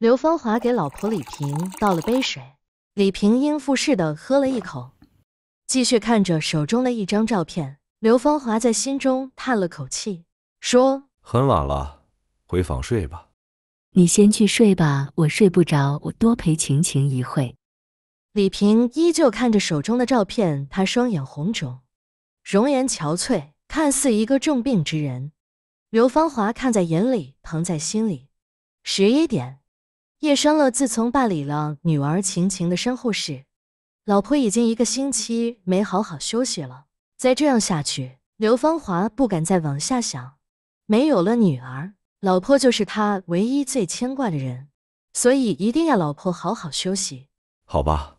刘芳华给老婆李平倒了杯水，李平应付似的喝了一口，继续看着手中的一张照片。刘芳华在心中叹了口气，说：“很晚了，回房睡吧。”“你先去睡吧，我睡不着，我多陪晴晴一会。”李平依旧看着手中的照片，他双眼红肿，容颜憔悴，看似一个重病之人。刘芳华看在眼里，疼在心里。十一点。叶生乐自从办理了女儿晴晴的身后事，老婆已经一个星期没好好休息了。再这样下去，刘芳华不敢再往下想。没有了女儿，老婆就是他唯一最牵挂的人，所以一定要老婆好好休息。好吧，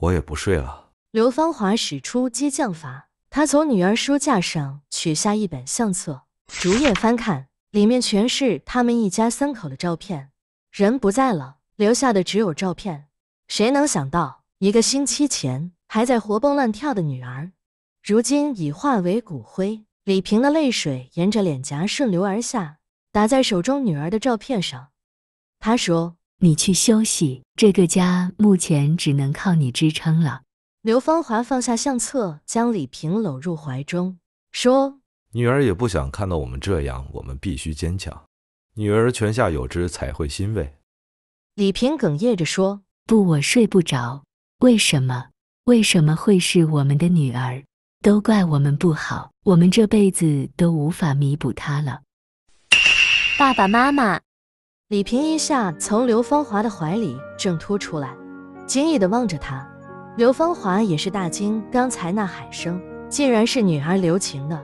我也不睡了。刘芳华使出激将法，他从女儿书架上取下一本相册，逐页翻看，里面全是他们一家三口的照片。人不在了，留下的只有照片。谁能想到，一个星期前还在活蹦乱跳的女儿，如今已化为骨灰。李平的泪水沿着脸颊顺流而下，打在手中女儿的照片上。他说：“你去休息，这个家目前只能靠你支撑了。”刘芳华放下相册，将李平搂入怀中，说：“女儿也不想看到我们这样，我们必须坚强。”女儿泉下有知，才会欣慰。李平哽咽着说：“不，我睡不着。为什么？为什么会是我们的女儿？都怪我们不好，我们这辈子都无法弥补她了。”爸爸妈妈，李平一下从刘芳华的怀里挣脱出来，惊异的望着他。刘芳华也是大惊，刚才那喊声竟然是女儿刘晴的。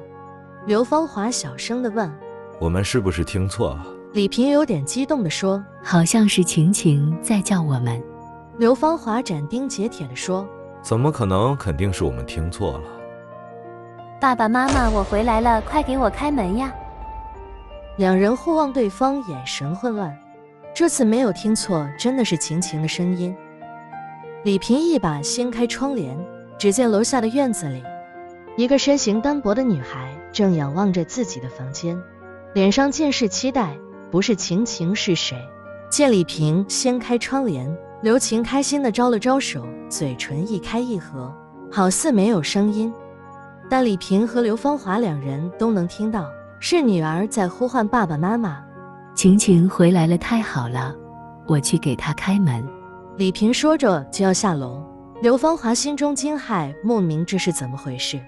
刘芳华小声的问：“我们是不是听错？”了？”李平有点激动地说：“好像是晴晴在叫我们。”刘芳华斩钉截铁地说：“怎么可能？肯定是我们听错了。”爸爸妈妈，我回来了，快给我开门呀！两人互望对方，眼神混乱。这次没有听错，真的是晴晴的声音。李平一把掀开窗帘，只见楼下的院子里，一个身形单薄的女孩正仰望着自己的房间，脸上尽是期待。不是晴晴是谁？见李平掀开窗帘，刘晴开心地招了招手，嘴唇一开一合，好似没有声音，但李平和刘芳华两人都能听到，是女儿在呼唤爸爸妈妈。晴晴回来了，太好了，我去给她开门。李平说着就要下楼，刘芳华心中惊骇，莫名这是怎么回事？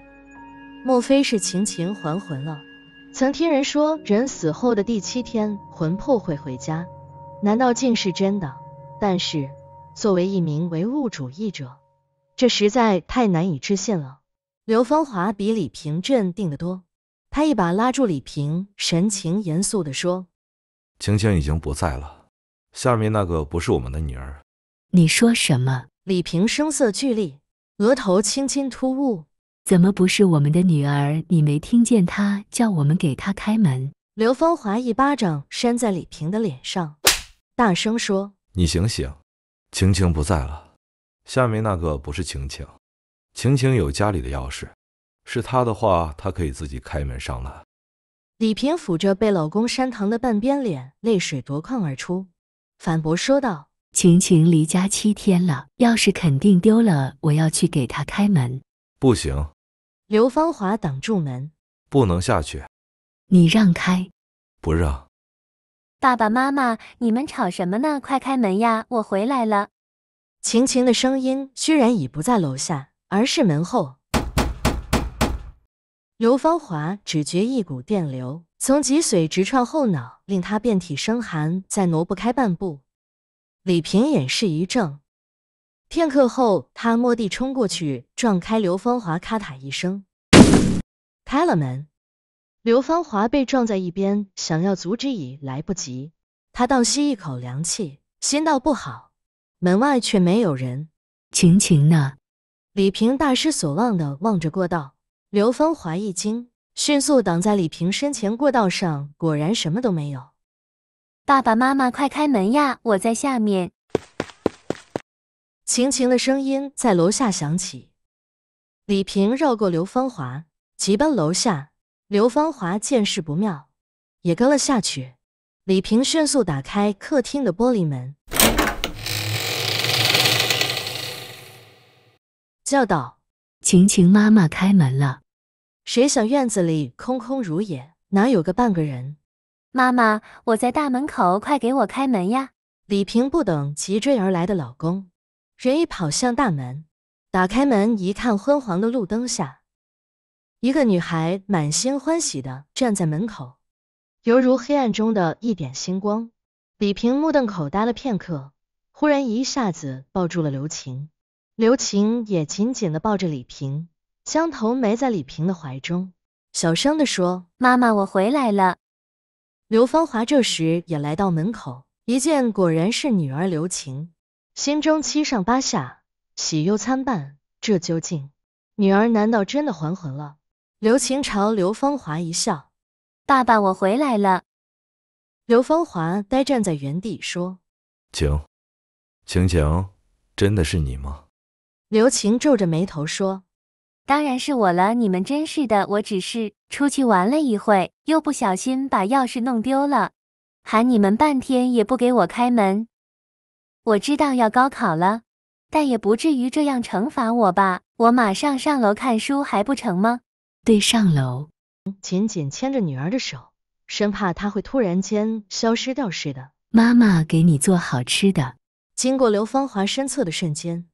莫非是晴晴还魂了？曾听人说，人死后的第七天，魂魄会回家，难道竟是真的？但是作为一名唯物主义者，这实在太难以置信了。刘芳华比李平镇定得多，他一把拉住李平，神情严肃地说：“晴晴已经不在了，下面那个不是我们的女儿。”你说什么？李平声色俱厉，额头轻轻突兀。怎么不是我们的女儿？你没听见她叫我们给她开门？刘芳华一巴掌扇在李平的脸上，大声说：“你醒醒，晴晴不在了，下面那个不是晴晴，晴晴有家里的钥匙，是她的话，她可以自己开门上来。”李平抚着被老公扇疼的半边脸，泪水夺眶而出，反驳说道：“晴晴离家七天了，钥匙肯定丢了，我要去给她开门，不行。”刘芳华挡住门，不能下去。你让开，不让。爸爸妈妈，你们吵什么呢？快开门呀，我回来了。晴晴的声音居然已不在楼下，而是门后。刘芳华只觉一股电流从脊髓直窜后脑，令她遍体生寒，再挪不开半步。李平也是一怔。片刻后，他蓦地冲过去，撞开刘芳华，咔嗒一声，开了门。刘芳华被撞在一边，想要阻止已来不及，他倒吸一口凉气，心道不好。门外却没有人。晴晴呢？李平大失所望的望着过道。刘芳华一惊，迅速挡在李平身前。过道上果然什么都没有。爸爸妈妈快开门呀！我在下面。晴晴的声音在楼下响起，李平绕过刘芳华，急奔楼下。刘芳华见势不妙，也跟了下去。李平迅速打开客厅的玻璃门，叫道：“晴晴妈妈开门了！”谁想院子里空空如也，哪有个半个人？妈妈，我在大门口，快给我开门呀！李平不等急追而来的老公。人一跑向大门，打开门一看，昏黄的路灯下，一个女孩满心欢喜地站在门口，犹如黑暗中的一点星光。李平目瞪口呆了片刻，忽然一下子抱住了刘晴，刘晴也紧紧地抱着李平，将头埋在李平的怀中，小声地说：“妈妈，我回来了。”刘芳华这时也来到门口，一见果然是女儿刘晴。心中七上八下，喜忧参半。这究竟，女儿难道真的还魂了？刘晴朝刘芳华一笑：“爸爸，我回来了。”刘芳华呆站在原地说：“晴，晴晴，真的是你吗？”刘晴皱着眉头说：“当然是我了。你们真是的，我只是出去玩了一会，又不小心把钥匙弄丢了，喊你们半天也不给我开门。”我知道要高考了，但也不至于这样惩罚我吧？我马上上楼看书还不成吗？对，上楼。紧紧牵着女儿的手，生怕她会突然间消失掉似的。妈妈给你做好吃的。经过刘芳华身侧的瞬间，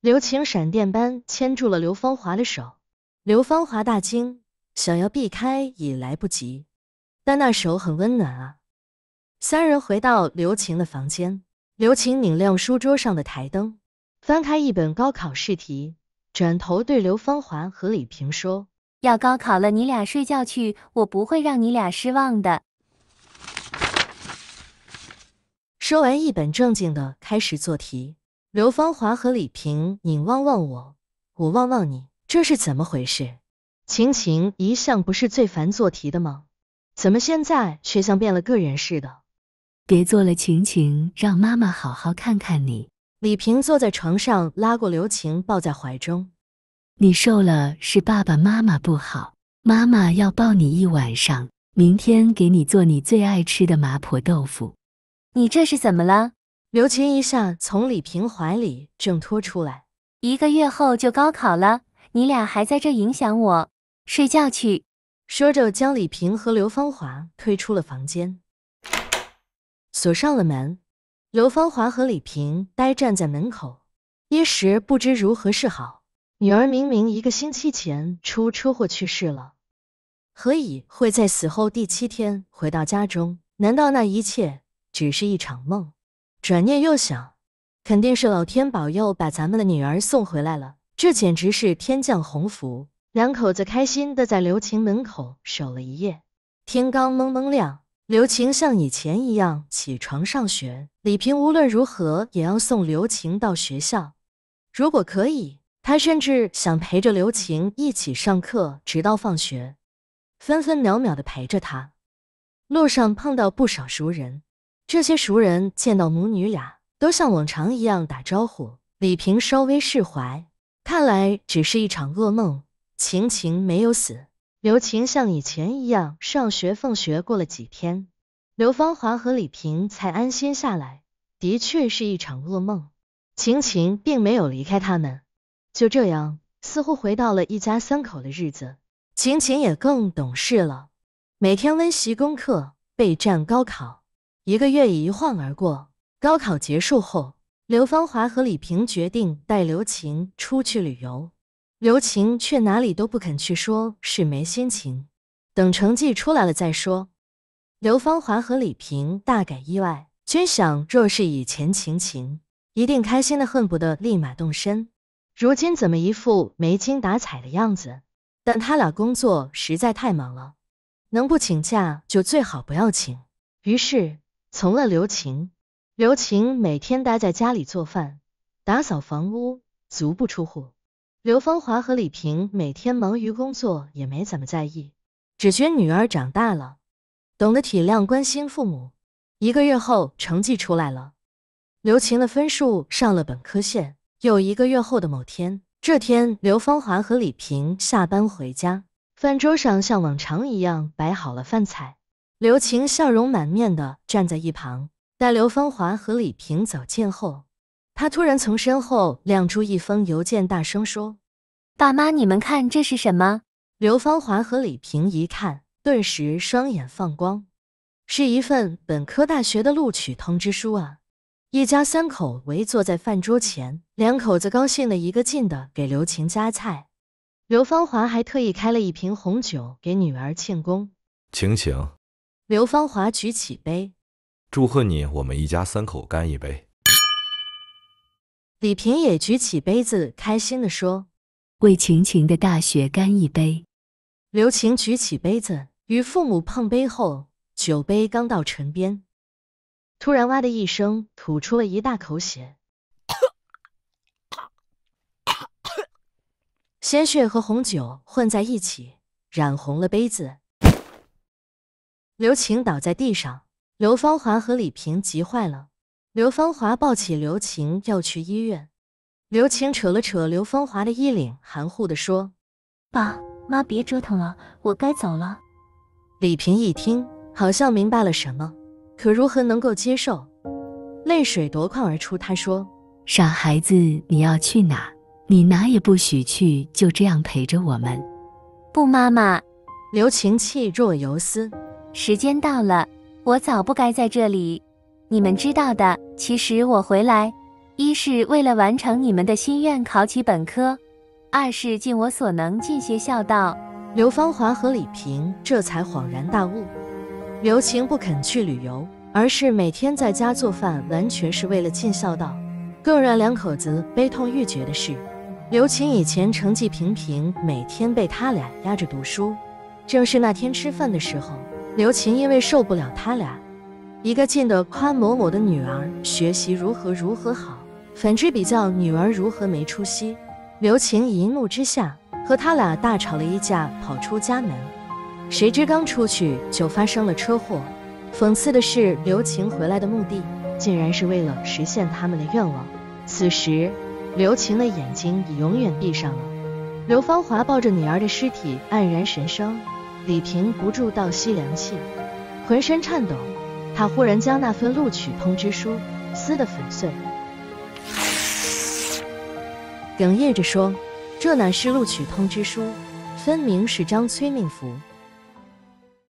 刘晴闪电般牵住了刘芳华的手，刘芳华大惊，想要避开已来不及，但那手很温暖啊。三人回到刘晴的房间。刘晴拧亮书桌上的台灯，翻开一本高考试题，转头对刘芳华和李平说：“要高考了，你俩睡觉去，我不会让你俩失望的。”说完，一本正经的开始做题。刘芳华和李平你望望我，我望望你，这是怎么回事？晴晴一向不是最烦做题的吗？怎么现在却像变了个人似的？别做了，晴晴，让妈妈好好看看你。李平坐在床上，拉过刘晴，抱在怀中。你瘦了，是爸爸妈妈不好。妈妈要抱你一晚上，明天给你做你最爱吃的麻婆豆腐。你这是怎么了？刘晴一下从李平怀里挣脱出来。一个月后就高考了，你俩还在这影响我。睡觉去。说着，将李平和刘芳华推出了房间。锁上了门，刘芳华和李平呆站在门口，一时不知如何是好。女儿明明一个星期前出车祸去世了，何以会在死后第七天回到家中？难道那一切只是一场梦？转念又想，肯定是老天保佑，把咱们的女儿送回来了，这简直是天降鸿福。两口子开心的在刘晴门口守了一夜，天刚蒙蒙亮。刘晴像以前一样起床上学，李平无论如何也要送刘晴到学校。如果可以，他甚至想陪着刘晴一起上课，直到放学，分分秒秒的陪着她。路上碰到不少熟人，这些熟人见到母女俩都像往常一样打招呼。李平稍微释怀，看来只是一场噩梦，晴晴没有死。刘晴像以前一样上学放学，过了几天，刘芳华和李平才安心下来。的确是一场噩梦，晴晴并没有离开他们。就这样，似乎回到了一家三口的日子。晴晴也更懂事了，每天温习功课，备战高考。一个月一晃而过，高考结束后，刘芳华和李平决定带刘晴出去旅游。刘晴却哪里都不肯去，说是没心情，等成绩出来了再说。刘芳华和李平大感意外，均想若是以前晴晴，一定开心的恨不得立马动身，如今怎么一副没精打采的样子？但他俩工作实在太忙了，能不请假就最好不要请。于是从了刘晴。刘晴每天待在家里做饭、打扫房屋，足不出户。刘芳华和李平每天忙于工作，也没怎么在意，只觉女儿长大了，懂得体谅、关心父母。一个月后，成绩出来了，刘晴的分数上了本科线。又一个月后的某天，这天，刘芳华和李平下班回家，饭桌上像往常一样摆好了饭菜，刘晴笑容满面的站在一旁。待刘芳华和李平走近后，他突然从身后亮出一封邮件，大声说：“爸妈，你们看这是什么？”刘芳华和李平一看，顿时双眼放光，是一份本科大学的录取通知书啊！一家三口围坐在饭桌前，两口子高兴的一个劲的给刘晴夹菜。刘芳华还特意开了一瓶红酒给女儿庆功。晴晴，刘芳华举起杯，祝贺你，我们一家三口干一杯。李平也举起杯子，开心地说：“为晴晴的大学干一杯。”刘晴举起杯子，与父母碰杯后，酒杯刚到唇边，突然“哇”的一声，吐出了一大口血，鲜血和红酒混在一起，染红了杯子。刘晴倒在地上，刘芳华和李平急坏了。刘芳华抱起刘晴要去医院，刘晴扯了扯刘芳华的衣领，含糊地说：“爸妈别折腾了，我该走了。”李平一听，好像明白了什么，可如何能够接受？泪水夺眶而出。他说：“傻孩子，你要去哪？你哪也不许去，就这样陪着我们。”不，妈妈。刘晴气若游丝。时间到了，我早不该在这里，你们知道的。其实我回来，一是为了完成你们的心愿，考起本科；二是尽我所能尽些孝道。刘芳华和李平这才恍然大悟，刘琴不肯去旅游，而是每天在家做饭，完全是为了尽孝道。更让两口子悲痛欲绝的是，刘琴以前成绩平平，每天被他俩压着读书。正是那天吃饭的时候，刘琴因为受不了他俩。一个劲的夸某某的女儿学习如何如何好，反之比较女儿如何没出息。刘晴一怒之下和他俩大吵了一架，跑出家门。谁知刚出去就发生了车祸。讽刺的是，刘晴回来的目的竟然是为了实现他们的愿望。此时，刘晴的眼睛已永远闭上了。刘芳华抱着女儿的尸体黯然神伤，李平不住倒吸凉气，浑身颤抖。他忽然将那份录取通知书撕得粉碎，哽咽着说：“这哪是录取通知书，分明是张催命符。”